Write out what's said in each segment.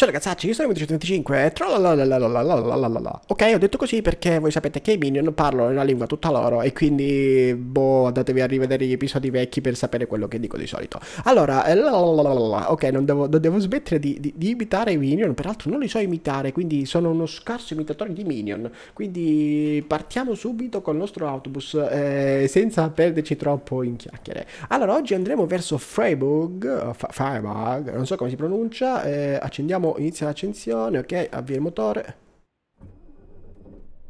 Ciao ragazzacci, io sono 25 trolalalalalalalala. Ok, ho detto così perché voi sapete che i minion parlano una lingua tutta loro e quindi, boh, andatevi a rivedere gli episodi vecchi per sapere quello che dico di solito. Allora, ok, non devo, non devo smettere di, di, di, imitare i minion, peraltro non li so imitare, quindi sono uno scarso imitatore di minion. Quindi partiamo subito col nostro autobus, eh, senza perderci troppo in chiacchiere. Allora, oggi andremo verso Freiburg, Freiburg, non so come si pronuncia, eh, accendiamo inizia l'accensione, ok, avvia il motore.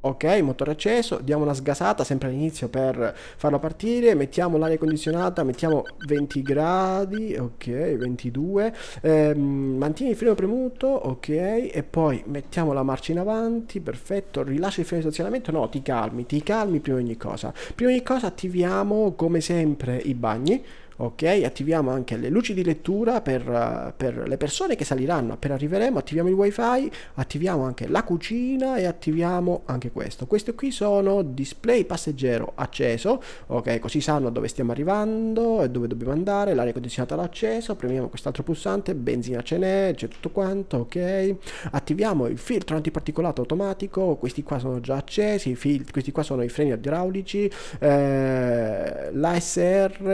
Ok, motore acceso, diamo una sgasata sempre all'inizio per farlo partire, mettiamo l'aria condizionata, mettiamo 20 gradi, ok, 22, ehm, mantieni il freno premuto, ok, e poi mettiamo la marcia in avanti, perfetto, rilascia il freno di stazionamento, no, ti calmi, ti calmi prima di ogni cosa. Prima di ogni cosa attiviamo come sempre i bagni, ok attiviamo anche le luci di lettura per, eh, per le persone che saliranno appena arriveremo attiviamo il wifi attiviamo anche la cucina e attiviamo anche questo questo qui sono display passeggero acceso ok così sanno dove stiamo arrivando e dove dobbiamo andare l'aria condizionata l'acceso premiamo quest'altro pulsante benzina ce n'è c'è tutto quanto ok attiviamo il filtro antiparticolato automatico questi qua sono già accesi questi qua sono i freni idraulici eh, l'ASR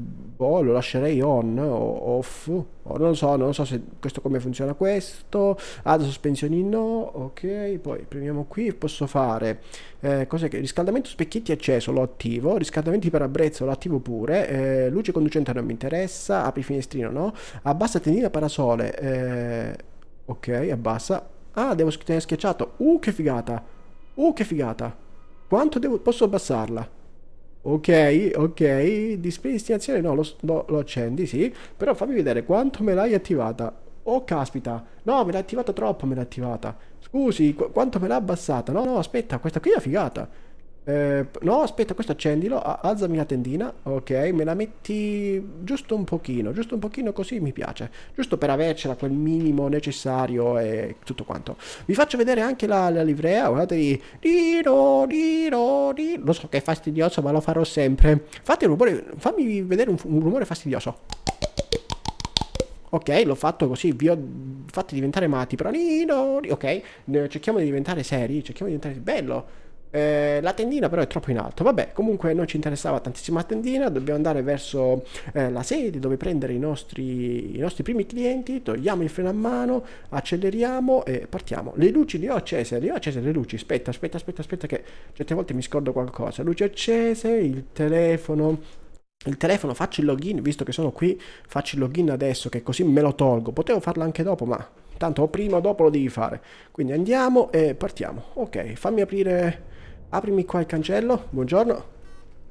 boh, lo lascerei on o off, o non so, non so se questo come funziona questo, ad sospensioni no, ok, poi premiamo qui, posso fare eh, cose che riscaldamento specchietti acceso, lo attivo, riscaldamenti per abbrezzo lo attivo pure, eh, luce conducente non mi interessa, apri finestrino no, abbassa tendina parasole, eh, ok, abbassa, ah, devo tenere schiacciato, uh, che figata, uh, che figata, quanto devo, posso abbassarla? ok ok dispensazione no lo, lo, lo accendi sì però fammi vedere quanto me l'hai attivata Oh caspita, no me l'ha attivata troppo, me l'ha attivata. Scusi, qu quanto me l'ha abbassata? No, no, aspetta, questa qui è una figata. Eh, no, aspetta, questo accendilo, alzami la tendina, ok, me la metti giusto un pochino, giusto un pochino così mi piace, giusto per avercela quel minimo necessario e tutto quanto. Vi faccio vedere anche la, la livrea, guardatevi, Dino, Dino, Dino, lo so che è fastidioso ma lo farò sempre. Fate un rumore, fammi vedere un, un rumore fastidioso. Ok, l'ho fatto così, vi ho fatto diventare matti, però Nino, ok, cerchiamo di diventare seri, cerchiamo di diventare... Bello! Eh, la tendina però è troppo in alto. Vabbè, comunque non ci interessava tantissimo la tendina, dobbiamo andare verso eh, la sede dove prendere i nostri, i nostri, primi clienti, togliamo il freno a mano, acceleriamo e partiamo. Le luci le ho accese, le ho accese le luci, aspetta, aspetta, aspetta, aspetta che certe volte mi scordo qualcosa. Luci accese, il telefono il telefono faccio il login visto che sono qui faccio il login adesso che così me lo tolgo potevo farlo anche dopo ma tanto prima o dopo lo devi fare quindi andiamo e partiamo ok fammi aprire Aprimi qua il cancello, buongiorno.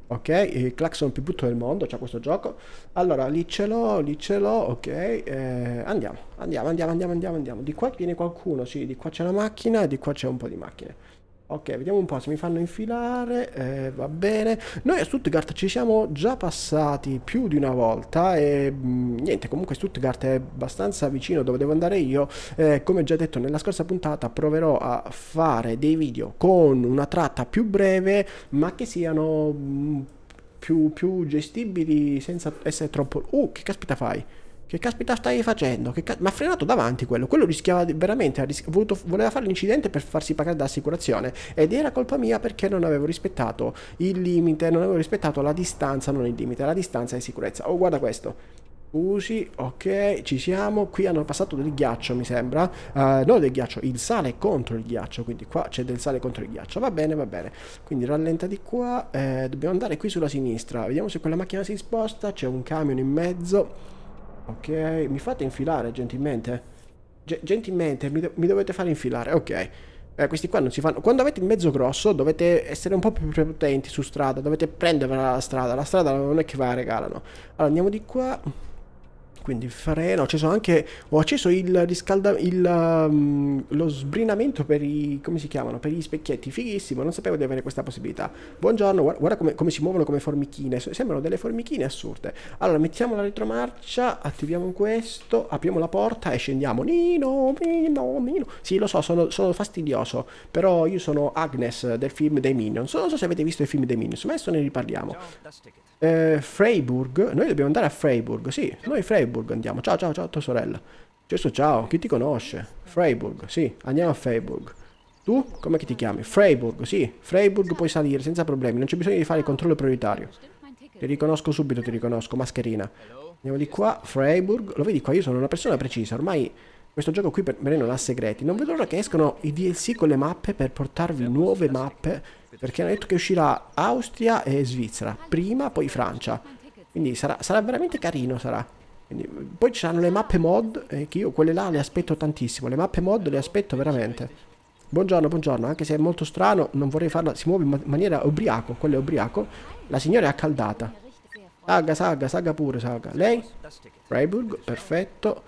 Ok, il clacson più brutto del mondo, c'è questo gioco. Allora, lì ce l'ho, lì ce l'ho, ok. Eh, andiamo, andiamo, andiamo, andiamo, andiamo, Di qua viene qualcuno, sì, di qua c'è la macchina e di qua c'è un po' di macchine. Ok, vediamo un po' se mi fanno infilare, eh, va bene. Noi a Stuttgart ci siamo già passati più di una volta e mh, mm, niente, comunque Stuttgart è abbastanza vicino dove devo andare io. Eh, come già detto nella scorsa puntata proverò a fare dei video con una tratta più breve ma che siano mh, mm, più, più gestibili senza essere troppo... Uh, che caspita fai? Che caspita stai facendo? Ma ha frenato davanti quello. Quello rischiava veramente, ris voluto, voleva fare l'incidente per farsi pagare dall'assicurazione. Ed era colpa mia perché non avevo rispettato il limite, non avevo rispettato la distanza, non il limite, la distanza di sicurezza. Oh, guarda questo. Scusi, ok, ci siamo. Qui hanno passato del ghiaccio, mi sembra. Uh, no, del ghiaccio, il sale contro il ghiaccio. Quindi qua c'è del sale contro il ghiaccio. Va bene, va bene. Quindi rallenta di qua. Eh, dobbiamo andare qui sulla sinistra. Vediamo se quella macchina si sposta. C'è un camion in mezzo. Ok, mi fate infilare gentilmente? G gentilmente, mi, do mi, dovete fare infilare, ok. Eh, questi qua non si fanno... Quando avete il mezzo grosso dovete essere un po' più prepotenti su strada, dovete prendere la strada, la strada non è che va a regalano. Allora andiamo di qua quindi freno, ho acceso anche, ho acceso il riscaldamento, um, lo sbrinamento per i, come si chiamano, per gli specchietti, fighissimo, non sapevo di avere questa possibilità. Buongiorno, guarda, guarda come, come, si muovono come formichine, sembrano delle formichine assurde. Allora, mettiamo la retromarcia, attiviamo questo, apriamo la porta e scendiamo. Nino, Nino, Nino. Sì, lo so, sono, sono fastidioso, però io sono Agnes del film dei Minions, non so se avete visto il film dei Minions, ma adesso ne riparliamo. Eh, Freiburg, noi dobbiamo andare a Freiburg, sì, noi Freiburg andiamo. Ciao, ciao, ciao, tua sorella. Gesù, ciao, chi ti conosce? Freiburg, sì, andiamo a Freiburg. Tu, come ti chiami? Freiburg, sì, Freiburg puoi salire senza problemi, non c'è bisogno di fare il controllo prioritario. Ti riconosco subito, ti riconosco, mascherina. Andiamo di qua, Freiburg, lo vedi qua, io sono una persona precisa, ormai questo gioco qui per me non ha segreti. Non vedo l'ora che escono i DLC con le mappe per portarvi nuove mappe perché hanno detto che uscirà Austria e Svizzera, prima poi Francia. Quindi sarà, sarà veramente carino, sarà. Quindi, poi ci saranno le mappe mod, eh, che io quelle là le aspetto tantissimo, le mappe mod le aspetto veramente. Buongiorno, buongiorno, anche se è molto strano, non vorrei farla, si muove in maniera ubriaco, quello è ubriaco. La signora è accaldata. Saga, saga, saga pure, saga. Lei? Freiburg, perfetto.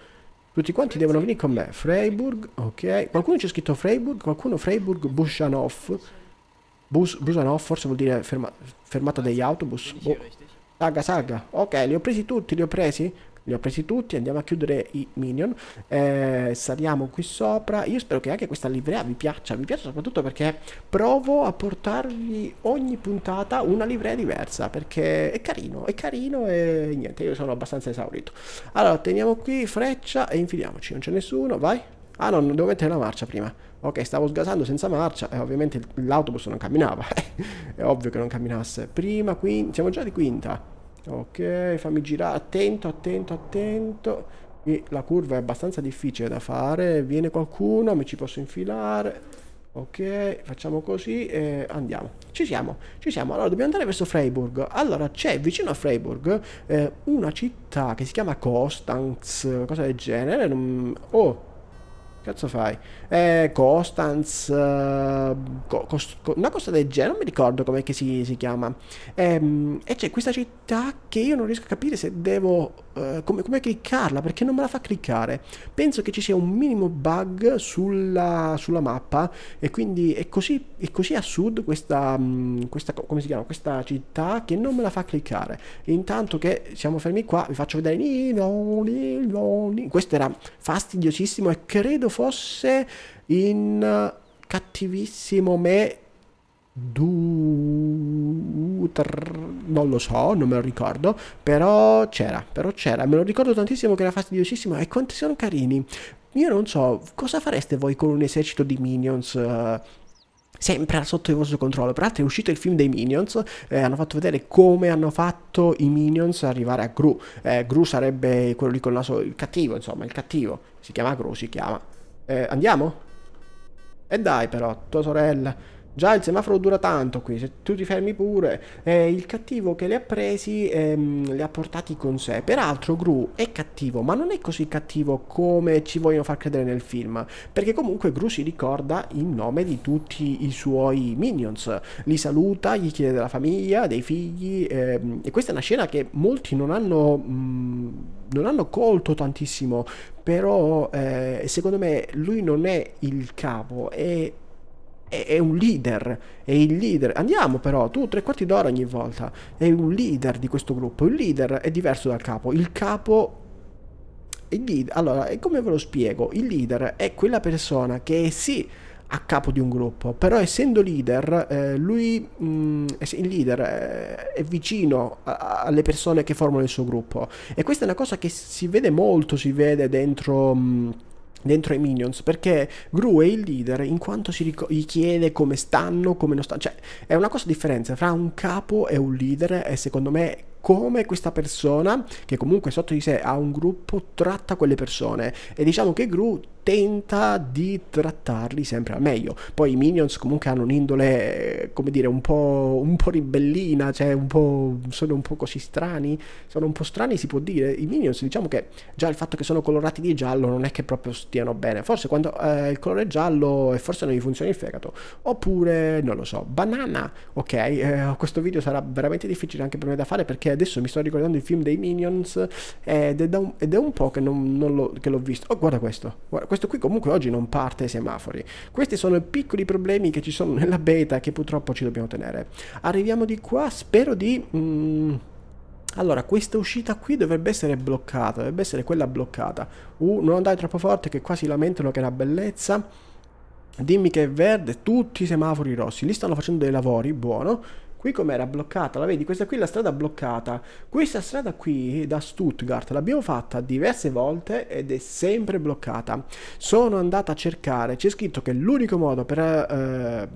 Tutti quanti devono venire con me. Freiburg, ok. Qualcuno c'è scritto Freiburg, qualcuno Freiburg Bushanov. Bus, busa no, forse vuol dire ferma, fermata ah, degli autobus. Boh. Saga, saga. Ok, li ho presi tutti, li ho presi? Li ho presi tutti, andiamo a chiudere i minion. Eh, saliamo qui sopra. Io spero che anche questa livrea vi piaccia. Vi piace soprattutto perché provo a portarvi ogni puntata una livrea diversa. Perché è carino, è carino e niente, io sono abbastanza esaurito. Allora, teniamo qui freccia e infiliamoci. Non c'è nessuno, vai. Ah no, non devo mettere la marcia prima ok stavo sgasando senza marcia e ovviamente l'autobus non camminava è ovvio che non camminasse prima quinta siamo già di quinta ok fammi girare attento attento attento e la curva è abbastanza difficile da fare viene qualcuno mi ci posso infilare ok facciamo così e andiamo ci siamo ci siamo allora dobbiamo andare verso Freiburg allora c'è vicino a Freiburg eh, una città che si chiama Costanz cosa del genere non... oh Cazzo fai? Eh, Constance. Uh, co cost co una costa del genere, non mi ricordo come si, si chiama. Ehm, e c'è questa città che io non riesco a capire se devo. Uh, come, come cliccarla perché non me la fa cliccare. Penso che ci sia un minimo bug sulla, sulla mappa. E quindi è così, è così a sud questa, mh, mm, questa, Come si chiama? Questa città che non me la fa cliccare. Intanto che siamo fermi qua, vi faccio vedere. Questo era fastidiosissimo e credo fosse in eh, cattivissimo me du, tr, non lo so, non me lo ricordo, però c'era, però c'era, me lo ricordo tantissimo che era fastidiosissimo e quanti sono carini. Io non so, cosa fareste voi con un esercito di minions uh, Sempre sotto il vostro controllo. Peraltro è uscito il film dei Minions, eh, hanno fatto vedere come hanno fatto i Minions arrivare a Gru. Eh, Gru sarebbe quello lì col naso, il cattivo, insomma, il cattivo. Si chiama Gru, si chiama. Eh, andiamo? E eh, dai però, tua sorella. Già il semaforo dura tanto qui, se tu ti fermi pure. Eh, il cattivo che li ha presi ehm, li ha portati con sé. Peraltro Gru è cattivo, ma non è così cattivo come ci vogliono far credere nel film. Perché comunque Gru si ricorda il nome di tutti i suoi minions. Li saluta, gli chiede della famiglia, dei figli. Ehm, e questa è una scena che molti non hanno... Mh, mm, non hanno colto tantissimo, però eh, secondo me lui non è il capo, è è, è un leader, è il leader. Andiamo però, tu tre quarti d'ora ogni volta, è un leader di questo gruppo, il leader è diverso dal capo, il capo il leader, allora, come ve lo spiego? Il leader è quella persona che è sì a capo di un gruppo, però essendo leader, eh, lui, mh, mm, il leader eh, è vicino a, alle persone che formano il suo gruppo. E questa è una cosa che si vede molto, si vede dentro... Mh, mm, dentro ai Minions perché Gru è il leader in quanto si ric- gli chiede come stanno, come non stanno, cioè è una cosa differenza fra un capo e un leader e secondo me come questa persona, che comunque sotto di sé ha un gruppo, tratta quelle persone. E diciamo che Gru tenta di trattarli sempre al meglio. Poi i Minions comunque hanno un'indole, eh, come dire, un po', un po ribellina, cioè un po', sono un po' così strani, sono un po' strani si può dire. I Minions diciamo che già il fatto che sono colorati di giallo non è che proprio stiano bene, forse quando eh, il colore è giallo e forse non gli funziona il fegato, oppure non lo so, banana, ok, eh, questo video sarà veramente difficile anche per me da fare perché perché adesso mi sto ricordando il film dei Minions ed è, un, ed è un po' che, non, non l'ho, che, l'ho, visto. Oh, guarda questo. Guarda, questo qui comunque oggi non parte ai semafori. Questi sono i piccoli problemi che ci sono nella beta che purtroppo ci dobbiamo tenere. Arriviamo di qua, spero di... Mm, allora, questa uscita qui dovrebbe essere bloccata, dovrebbe essere quella bloccata. Uh, non andare troppo forte che qua si lamentano che è una bellezza. Dimmi che è verde, tutti i semafori rossi. Lì stanno facendo dei lavori, buono. Qui com'era bloccata? La vedi? Questa qui è la strada bloccata. Questa strada qui da Stuttgart l'abbiamo fatta diverse volte ed è sempre bloccata. Sono andata a cercare, c'è scritto che l'unico modo per... Eh,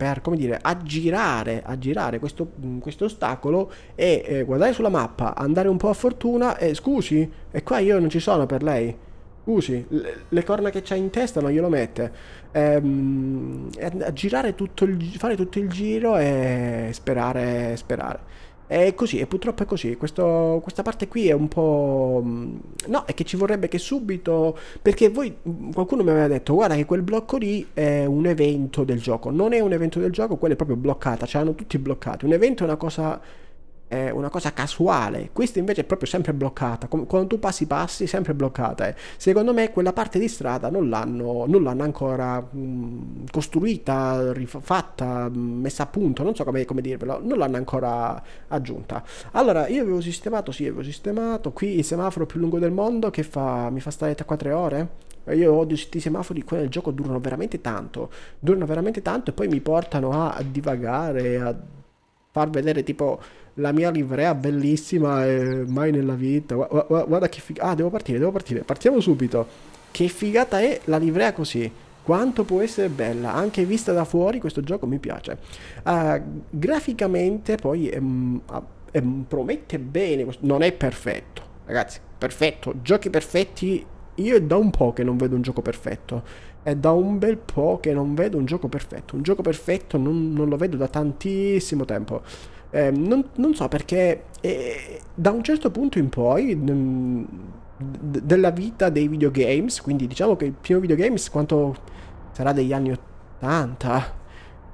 per come dire aggirare, aggirare questo, mm, questo, ostacolo e eh, guardare sulla mappa, andare un po' a fortuna e scusi, e qua io non ci sono per lei usi le, corna che c'ha in testa non glielo mette ehm, girare tutto il, fare tutto il giro e sperare sperare è così, e purtroppo è così. Questo, questa parte qui è un po'. Mm, no, è che ci vorrebbe che subito. Perché voi. Mm, qualcuno mi aveva detto: guarda, che quel blocco lì è un evento del gioco. Non è un evento del gioco, quello è proprio bloccata. Cioè, hanno tutti bloccati. Un evento è una cosa è una cosa casuale, questa invece è proprio sempre bloccata, quando tu passi passi sempre bloccata. Eh. Secondo me quella parte di strada non l'hanno, non l'hanno ancora mh, mhmm, costruita, rifatta, mhmm, messa a punto, non so come, come, dirvelo, non l'hanno ancora aggiunta. Allora io avevo sistemato, sì avevo sistemato, qui il semaforo più lungo del mondo che fa, mi fa stare 3-4 ore, io odio questi semafori qua nel gioco durano veramente tanto, durano veramente tanto e poi mi portano a divagare, a far vedere tipo la mia livrea bellissima e mai nella vita. Guarda, guarda che figata. Ah, devo partire, devo partire. Partiamo subito. Che figata è la livrea così. Quanto può essere bella, anche vista da fuori questo gioco mi piace. Uh, graficamente poi è, ehm, è, ah, ehm, promette bene, non è perfetto. Ragazzi, perfetto, giochi perfetti, io è da un po' che non vedo un gioco perfetto. È da un bel po' che non vedo un gioco perfetto. Un gioco perfetto non, non lo vedo da tantissimo tempo. Eh, non, non, so perché eh, da un certo punto in poi mh, della vita dei videogames, quindi diciamo che il primo videogames quanto sarà degli anni 80,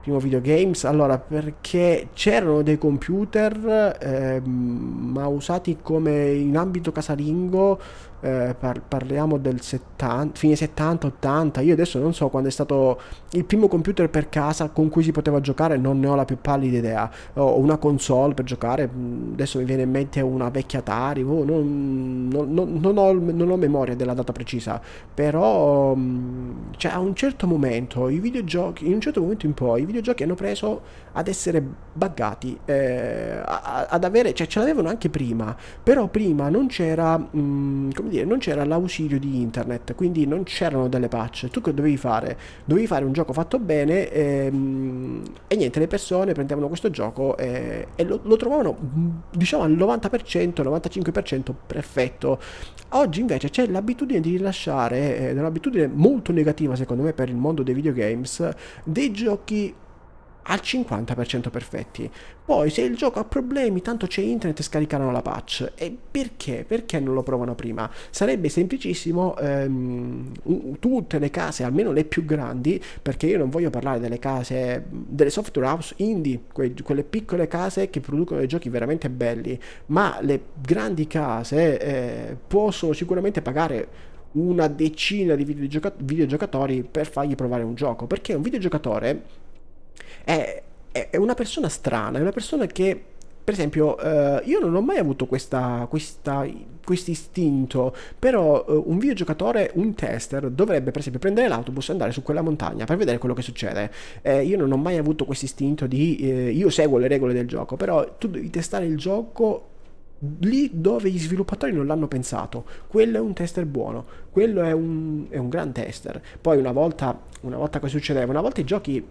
primo videogames, allora perché c'erano dei computer eh, ma usati come in ambito casalingo eh, par parliamo del 70, fine 70, 80, io adesso non so quando è stato il primo computer per casa con cui si poteva giocare, non ne ho la più pallida idea, ho una console per giocare, adesso mi viene in mente una vecchia Atari, oh, non, non, non, ho, non, ho, memoria della data precisa, però cioè, a un certo momento i videogiochi, in un certo momento in poi, i videogiochi hanno preso ad essere buggati, eh, ad avere, cioè ce l'avevano anche prima, però prima non c'era, come dire, dire, non c'era l'ausilio di internet, quindi non c'erano delle patch. Tu che dovevi fare? Dovevi fare un gioco fatto bene ehm, e niente, le persone prendevano questo gioco eh, e lo, lo, trovavano mm, diciamo al 90%, 95% perfetto. Oggi invece c'è l'abitudine di rilasciare, è eh, un'abitudine molto negativa secondo me per il mondo dei videogames, dei giochi al 50% perfetti. Poi se il gioco ha problemi, tanto c'è internet e scaricano la patch. E perché? Perché non lo provano prima? Sarebbe semplicissimo ehm, tutte le case, almeno le più grandi, perché io non voglio parlare delle case, delle software house indie, que quelle piccole case che producono dei giochi veramente belli, ma le grandi case eh, possono sicuramente pagare una decina di videogioca videogiocatori per fargli provare un gioco perché un videogiocatore è, è una persona strana, è una persona che, per esempio, eh, io non ho mai avuto questa, questa questo istinto, però eh, un videogiocatore, un tester, dovrebbe per esempio prendere l'autobus e andare su quella montagna per vedere quello che succede. Eh, io non ho mai avuto questo istinto di eh, io seguo le regole del gioco, però tu devi testare il gioco lì dove gli sviluppatori non l'hanno pensato. Quello è un tester buono, quello è un, è un gran tester. Poi una volta, una volta che succedeva, una volta i giochi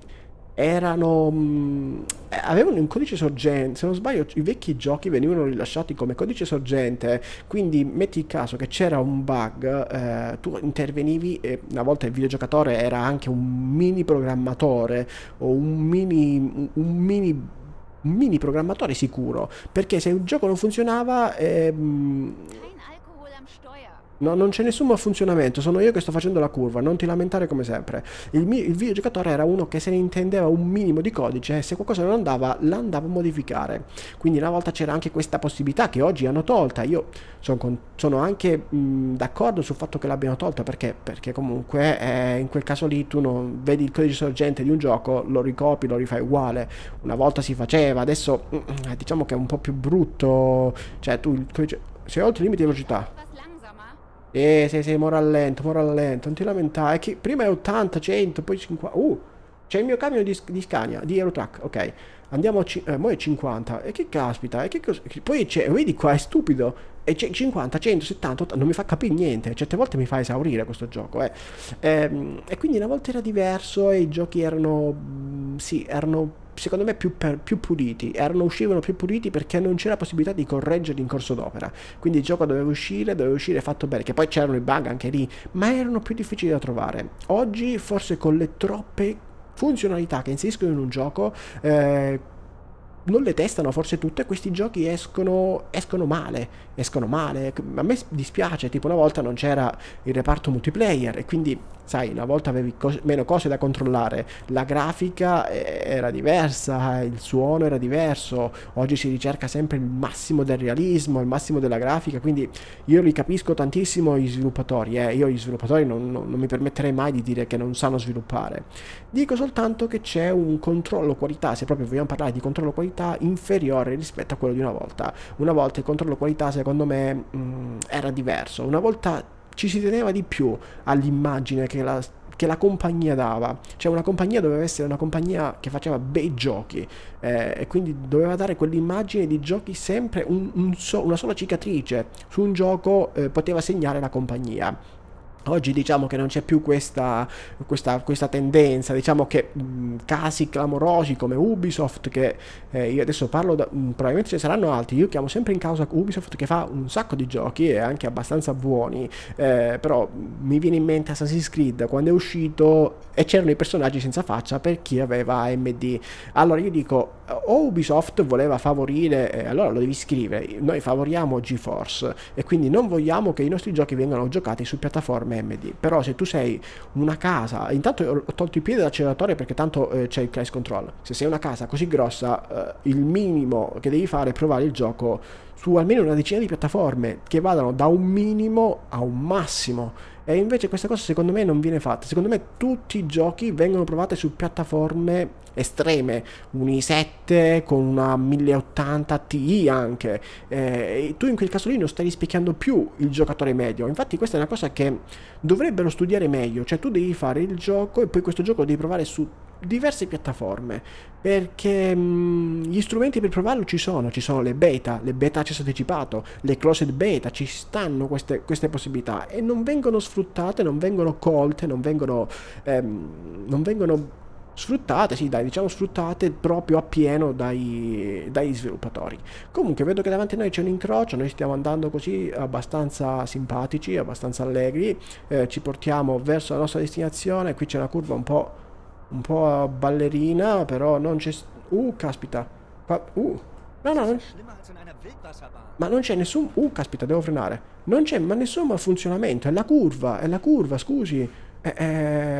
erano mh, mm, avevano un codice sorgente se non sbaglio i vecchi giochi venivano rilasciati come codice sorgente quindi metti il caso che c'era un bug eh, tu intervenivi e una volta il videogiocatore era anche un mini programmatore o un mini un mini un mini programmatore sicuro perché se un gioco non funzionava ehm, No, non c'è nessun malfunzionamento, sono io che sto facendo la curva, non ti lamentare come sempre. Il, mio, il videogiocatore era uno che se ne intendeva un minimo di codice e se qualcosa non andava, l'andava a modificare. Quindi una volta c'era anche questa possibilità che oggi hanno tolta. Io sono, con, sono anche d'accordo sul fatto che l'abbiano tolta perché? Perché comunque eh, in quel caso lì tu non vedi il codice sorgente di un gioco, lo ricopi, lo rifai uguale. Una volta si faceva, adesso mm, mm, diciamo che è un po' più brutto. Cioè tu il codice... Sei oltre i limiti di velocità. Eh, sì, sì, sì, mora rallento, mora rallento, non ti lamentare. Che prima è 80, 100, poi 50. Uh, c'è il mio camion di, di Scania, di Aerotrack, ok. Andiamo a... Eh, mo è 50. E che caspita, e che cosa... Poi c'è, vedi qua, è stupido. E 50, 170, 80, non mi fa capire niente. Certe volte mi fa esaurire questo gioco, eh. E, ehm, e quindi una volta era diverso e i giochi erano... Mm, sì, erano secondo me più, per, più puliti, erano, uscivano più puliti perché non c'era possibilità di correggerli in corso d'opera, quindi il gioco doveva uscire, doveva uscire fatto bene, che poi c'erano i bug anche lì, ma erano più difficili da trovare. Oggi forse con le troppe funzionalità che inseriscono in un gioco, eh, non le testano forse tutte, questi giochi escono, escono, male, escono male. A me dispiace, tipo una volta non c'era il reparto multiplayer e quindi sai, una volta avevi co- meno cose da controllare, la grafica eh, era diversa, eh, il suono era diverso, oggi si ricerca sempre il massimo del realismo, il massimo della grafica, quindi io li capisco tantissimo gli sviluppatori, eh. io gli sviluppatori non, non, non mi permetterei mai di dire che non sanno sviluppare, dico soltanto che c'è un controllo qualità, se proprio vogliamo parlare di controllo qualità, inferiore rispetto a quello di una volta, una volta il controllo qualità secondo me mh, mm, era diverso, una volta ci si teneva di più all'immagine che la che la compagnia dava. Cioè una compagnia doveva essere una compagnia che faceva bei giochi eh, e quindi doveva dare quell'immagine di giochi sempre un, un so, una sola cicatrice su un gioco eh, poteva segnare la compagnia. Oggi diciamo che non c'è più questa, questa, questa tendenza, diciamo che mh, casi clamorosi come Ubisoft, che eh, io adesso parlo, da, mh, probabilmente ce ne saranno altri, io chiamo sempre in causa Ubisoft che fa un sacco di giochi e anche abbastanza buoni, eh, però mi viene in mente Assassin's Creed quando è uscito e c'erano i personaggi senza faccia per chi aveva AMD. Allora io dico, o Ubisoft voleva favorire, eh, allora lo devi scrivere, noi favoriamo GeForce e quindi non vogliamo che i nostri giochi vengano giocati su piattaforme MMD, però se tu sei una casa, intanto ho tolto i piedi dall'acceleratore perché tanto eh, c'è il crash control, se sei una casa così grossa eh, il minimo che devi fare è provare il gioco su almeno una decina di piattaforme che vadano da un minimo a un massimo e invece questa cosa secondo me non viene fatta. Secondo me tutti i giochi vengono provati su piattaforme estreme, un i7 con una 1080 Ti anche. Eh, e tu in quel caso lì non stai rispecchiando più il giocatore medio. Infatti questa è una cosa che dovrebbero studiare meglio, cioè tu devi fare il gioco e poi questo gioco lo devi provare su diverse piattaforme perché mh, gli strumenti per provarlo ci sono, ci sono le beta, le beta accesso anticipato, le closed beta, ci stanno queste, queste possibilità e non vengono sfruttate, non vengono colte, non vengono, ehm, non vengono sfruttate, sì dai, diciamo sfruttate proprio appieno dai, dai sviluppatori. Comunque vedo che davanti a noi c'è un incrocio, noi stiamo andando così abbastanza simpatici, abbastanza allegri, eh, ci portiamo verso la nostra destinazione, qui c'è una curva un po' un po' a ballerina, però non c'è... Uh, caspita. Uh, no, no, non... Ma non c'è nessun... Uh, caspita, devo frenare. Non c'è ma nessun malfunzionamento, è la curva, è la curva, scusi. Eh,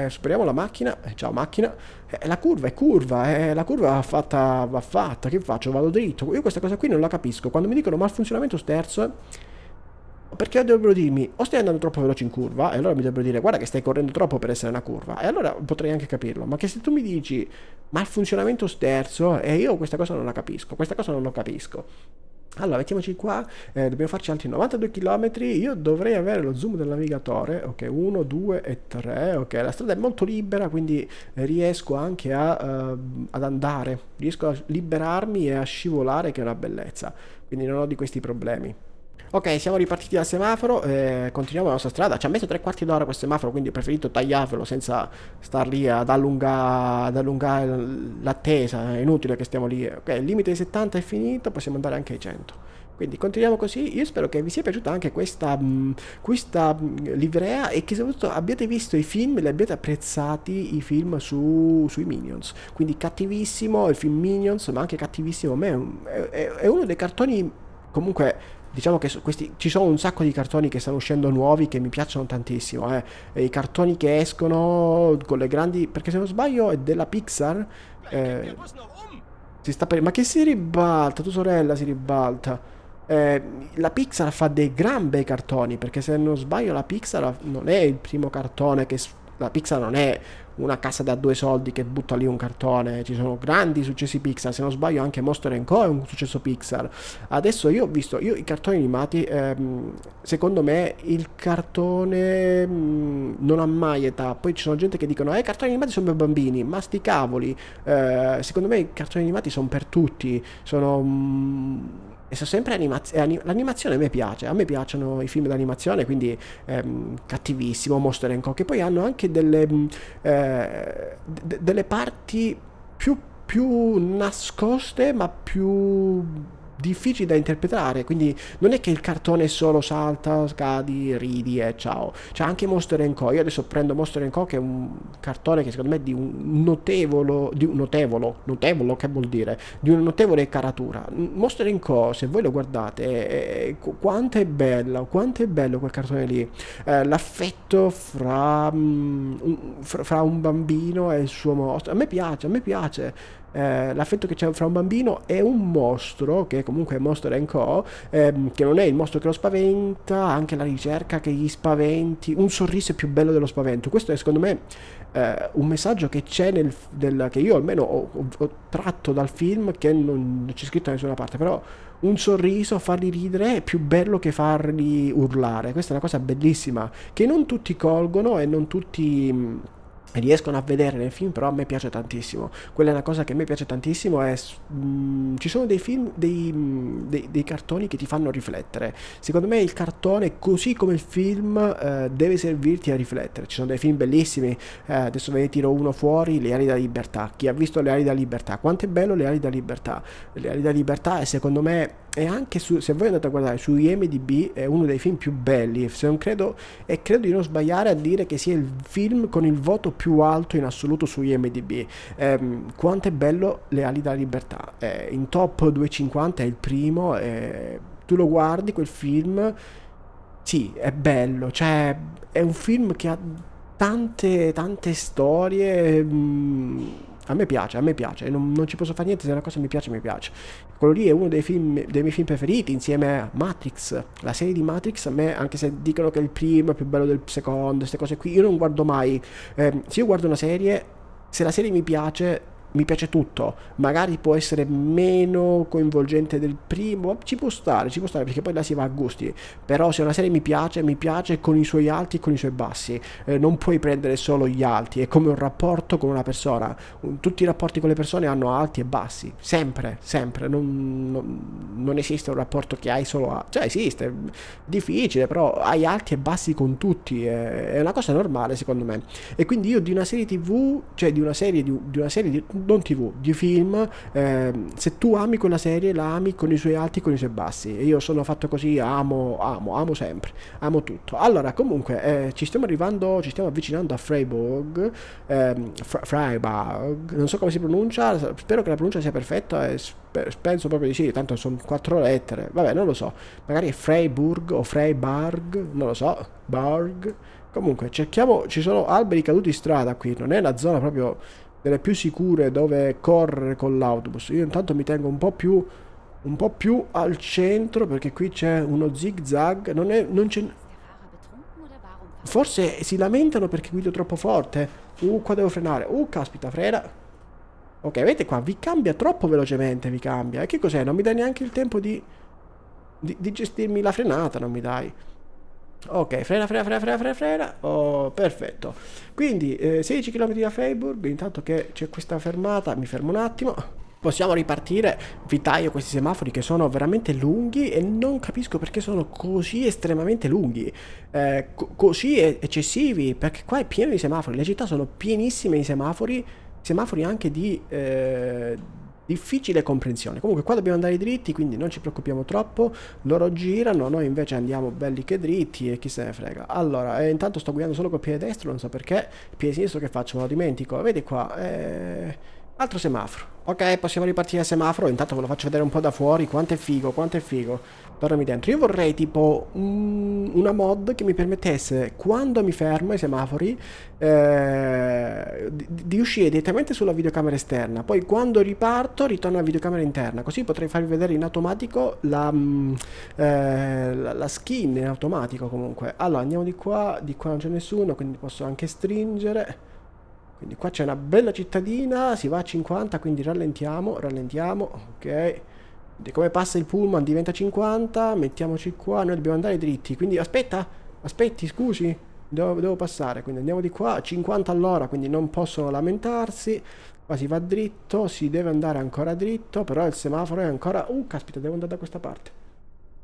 eh, superiamo la macchina, eh, ciao macchina, eh, la curva è curva, eh, la curva va fatta, va fatta, che faccio? Vado dritto, io questa cosa qui non la capisco, quando mi dicono malfunzionamento sterzo perché dovrebbero dirmi o stai andando troppo veloce in curva e allora mi dovrebbero dire guarda che stai correndo troppo per essere una curva e allora potrei anche capirlo, ma che se tu mi dici ma il funzionamento sterzo e io questa cosa non la capisco, questa cosa non lo capisco. Allora, mettiamoci qua, eh, dobbiamo farci altri 92 km, io dovrei avere lo zoom del navigatore, ok, 1, 2 e 3, ok, la strada è molto libera, quindi riesco anche a, uh, ad andare, riesco a liberarmi e a scivolare, che è una bellezza, quindi non ho di questi problemi. Ok, siamo ripartiti dal semaforo, eh, continuiamo la nostra strada. Ci ha messo tre quarti d'ora questo semaforo, quindi ho preferito tagliarvelo senza star lì ad, allunga, ad allungare l'attesa. È inutile che stiamo lì. Ok, il limite di 70 è finito, possiamo andare anche ai 100. Quindi continuiamo così, io spero che vi sia piaciuta anche questa, mh, mm, questa mh, mm, livrea e che soprattutto abbiate visto i film, li abbiate apprezzati i film su, sui Minions. Quindi cattivissimo il film Minions, ma anche cattivissimo a me. È, è, è uno dei cartoni comunque diciamo che questi, ci sono un sacco di cartoni che stanno uscendo nuovi che mi piacciono tantissimo. Eh. I cartoni che escono con le grandi. Perché se non sbaglio è della Pixar. Eh, um! si sta per... Ma che si ribalta, tu sorella si ribalta. Eh, la Pixar fa dei gran bei cartoni perché se non sbaglio la Pixar non è il primo cartone che la Pixar non è una casa da due soldi che butta lì un cartone. Ci sono grandi successi Pixar. Se non sbaglio, anche Monster Co. è un successo Pixar. Adesso io ho visto io, i cartoni animati. Ehm, secondo me il cartone mh, mm, non ha mai età. Poi ci sono gente che dicono: Eh, i cartoni animati sono per bambini. Ma sti cavoli. Eh, secondo me i cartoni animati sono per tutti. Sono. Mh, mm, e sono sempre animazioni. L'animazione a me piace. A me piacciono i film d'animazione, quindi ehm, cattivissimo, Monster and Co. Che poi hanno anche delle, eh, delle parti più, più nascoste, ma più difficili da interpretare, quindi non è che il cartone solo salta, scadi, ridi e ciao. C'è anche Monster Co. Io adesso prendo Monster Co. che è un cartone che secondo me è di un notevolo, di un notevolo, notevolo che vuol dire, di una notevole caratura. Monster Co. se voi lo guardate, è, quanto è bella, quanto è bello quel cartone lì. Eh, l'affetto fra, mm, fra, fra un bambino e il suo mostro. A me piace, a me piace. Eh, l'affetto che c'è fra un bambino e un mostro, che comunque è Monster Co., ehm, che non è il mostro che lo spaventa, anche la ricerca che gli spaventi, un sorriso è più bello dello spavento. Questo è secondo me eh, un messaggio che c'è nel, del, che io almeno ho, ho, ho tratto dal film, che non c'è scritto da nessuna parte, però un sorriso, farli ridere è più bello che farli urlare. Questa è una cosa bellissima che non tutti colgono e non tutti riescono a vedere nel film però a me piace tantissimo quella è una cosa che a me piace tantissimo è, mh, mm, ci sono dei film dei, mm, dei, dei, cartoni che ti fanno riflettere secondo me il cartone così come il film eh, deve servirti a riflettere ci sono dei film bellissimi eh, adesso ve ne tiro uno fuori Le ali da libertà chi ha visto Le ali da libertà quanto è bello Le ali da libertà Le ali da libertà è secondo me e anche su, se voi andate a guardare su IMDB è uno dei film più belli se non credo, e credo di non sbagliare a dire che sia il film con il voto più alto in assoluto su IMDB ehm, quanto è bello Le ali della libertà eh, in top 250 è il primo eh, tu lo guardi quel film sì è bello cioè è un film che ha tante tante storie mh, mm, a me piace, a me piace, non, non, ci posso fare niente, se una cosa mi piace, mi piace. Quello lì è uno dei, film, dei miei film preferiti, insieme a Matrix, la serie di Matrix, a me, anche se dicono che il primo è più bello del secondo, queste cose qui, io non guardo mai, eh, se io guardo una serie, se la serie mi piace, mi piace tutto, magari può essere meno coinvolgente del primo, ci può stare, ci può stare perché poi là si va a gusti, però se una serie mi piace, mi piace con i suoi alti e con i suoi bassi, eh, non puoi prendere solo gli alti, è come un rapporto con una persona, tutti i rapporti con le persone hanno alti e bassi, sempre, sempre, non, non, non esiste un rapporto che hai solo a... cioè esiste, difficile, però hai alti e bassi con tutti, è, è una cosa normale secondo me, e quindi io di una serie tv, cioè di una serie, di, di una serie di, non tv, di film, eh, se tu ami quella serie la ami con i suoi alti e con i suoi bassi. E io sono fatto così, amo, amo, amo sempre, amo tutto. Allora, comunque, eh, ci stiamo arrivando, ci stiamo avvicinando a Freiburg, ehm, Freiburg, non so come si pronuncia, spero che la pronuncia sia perfetta e penso proprio di sì, tanto sono quattro lettere, vabbè, non lo so, magari è Freiburg o Freiburg, non lo so, Borg. Comunque, cerchiamo, ci sono alberi caduti in strada qui, non è una zona proprio delle più sicure dove correre con l'autobus. Io intanto mi tengo un po' più, un po più al centro perché qui c'è uno zig zag. Non, è, non c'è... Forse si lamentano perché guido troppo forte. Uh, qua devo frenare. Uh, caspita, frena. Ok, vedete qua, vi cambia troppo velocemente, vi cambia. E che cos'è? Non mi dai neanche il tempo di, di, di gestirmi la frenata, non mi dai. Ok, frena, frena, frena, frena, frena, frena. Oh, perfetto. Quindi eh, 16 km da Freiburg, intanto che c'è questa fermata, mi fermo un attimo. Possiamo ripartire, vi taglio questi semafori che sono veramente lunghi e non capisco perché sono così estremamente lunghi, eh, co così eccessivi, perché qua è pieno di semafori, le città sono pienissime di semafori, semafori anche di... Eh, difficile comprensione. Comunque qua dobbiamo andare dritti, quindi non ci preoccupiamo troppo, loro girano, noi invece andiamo belli che dritti e chi se ne frega. Allora, eh, intanto sto guidando solo col piede destro, non so perché, il piede sinistro che faccio, me lo dimentico, vedi qua, eh... Altro semaforo. Ok, possiamo ripartire al semaforo. Intanto ve lo faccio vedere un po' da fuori. Quanto è figo, quanto è figo. Tornami dentro. Io vorrei tipo un, una mod che mi permettesse, quando mi fermo ai semafori, eh, di, di, uscire direttamente sulla videocamera esterna. Poi quando riparto ritorno alla videocamera interna. Così potrei farvi vedere in automatico la, mh, mm, eh, la, la skin in automatico comunque. Allora, andiamo di qua. Di qua non c'è nessuno, quindi posso anche stringere. Quindi qua c'è una bella cittadina, si va a 50, quindi rallentiamo, rallentiamo, ok. Di come passa il pullman diventa 50, mettiamoci qua, noi dobbiamo andare dritti, quindi aspetta, aspetti, scusi, devo, devo passare, quindi andiamo di qua, 50 all'ora, quindi non possono lamentarsi, qua si va dritto, si deve andare ancora dritto, però il semaforo è ancora... Uh, caspita, devo andare da questa parte,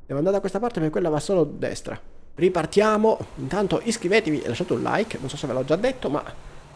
devo andare da questa parte perché quella va solo a destra. Ripartiamo, intanto iscrivetevi e lasciate un like, non so se ve l'ho già detto, ma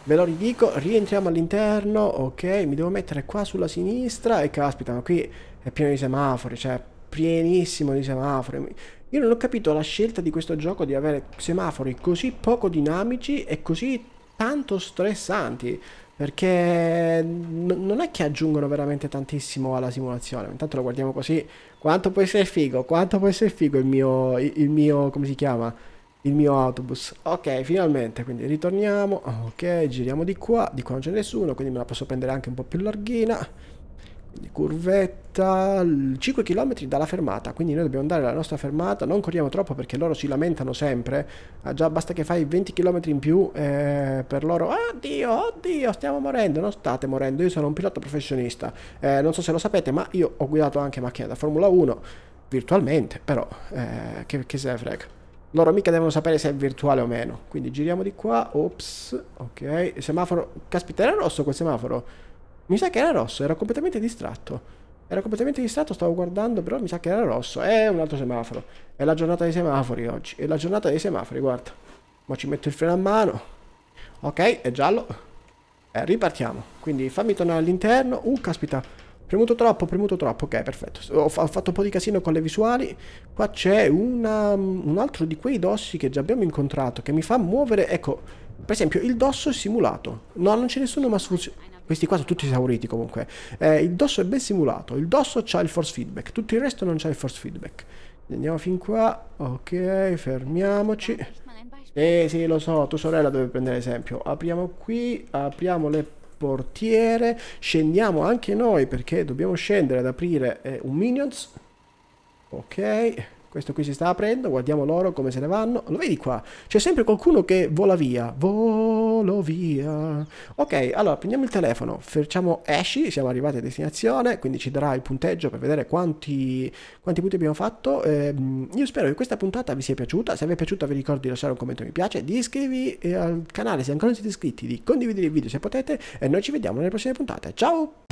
Ve lo ridico, rientriamo all'interno, ok, mi devo mettere qua sulla sinistra e caspita, ma qui è pieno di semafori, cioè pienissimo di semafori. Io non ho capito la scelta di questo gioco di avere semafori così poco dinamici e così tanto stressanti, perché non è che aggiungono veramente tantissimo alla simulazione, intanto lo guardiamo così, quanto può essere figo, quanto può essere figo il mio, il mio come si chiama? il mio autobus. Ok, finalmente, quindi ritorniamo. Ok, giriamo di qua, di qua non c'è nessuno, quindi me la posso prendere anche un po' più larghina. Quindi curvetta, 5 km dalla fermata, quindi noi dobbiamo andare alla nostra fermata, non corriamo troppo perché loro si lamentano sempre, ah, già basta che fai 20 km in più eh, per loro, oddio, oddio, stiamo morendo, non state morendo, io sono un pilota professionista, eh, non so se lo sapete, ma io ho guidato anche macchina da Formula 1, virtualmente, però eh, che, che se ne frega loro mica devono sapere se è virtuale o meno. Quindi giriamo di qua, ops, ok, semaforo, caspita era rosso quel semaforo? Mi sa che era rosso, era completamente distratto. Era completamente distratto, stavo guardando, però mi sa che era rosso. È un altro semaforo. È la giornata dei semafori oggi. È la giornata dei semafori, guarda. Ma ci metto il freno a mano. Ok, è giallo. Eh, ripartiamo. Quindi fammi tornare all'interno. Uh, caspita. Premuto troppo, premuto troppo, ok, perfetto. Ho, fatto un po' di casino con le visuali. Qua c'è un altro di quei dossi che già abbiamo incontrato, che mi fa muovere, ecco, per esempio il dosso è simulato. No, non c'è nessuno, ma funziona. Questi qua sono tutti esauriti comunque. Eh, il dosso è ben simulato, il dosso c'ha il force feedback, tutto il resto non c'ha il force feedback. Andiamo fin qua, ok, fermiamoci. Eh sì, lo so, tua sorella deve prendere esempio. Apriamo qui, apriamo le portiere, scendiamo anche noi perché dobbiamo scendere ad aprire eh, un minions, ok, questo qui si sta aprendo, guardiamo loro come se ne vanno. Lo vedi qua? C'è sempre qualcuno che vola via. Volo via. Ok, allora prendiamo il telefono, facciamo esci, siamo arrivati a destinazione, quindi ci darà il punteggio per vedere quanti, quanti punti abbiamo fatto. Eh, io spero che questa puntata vi sia piaciuta. Se vi è piaciuta vi ricordo di lasciare un commento mi piace, di iscrivervi eh, al canale se ancora non siete iscritti, di condividere il video se potete e noi ci vediamo nelle prossime puntate. Ciao!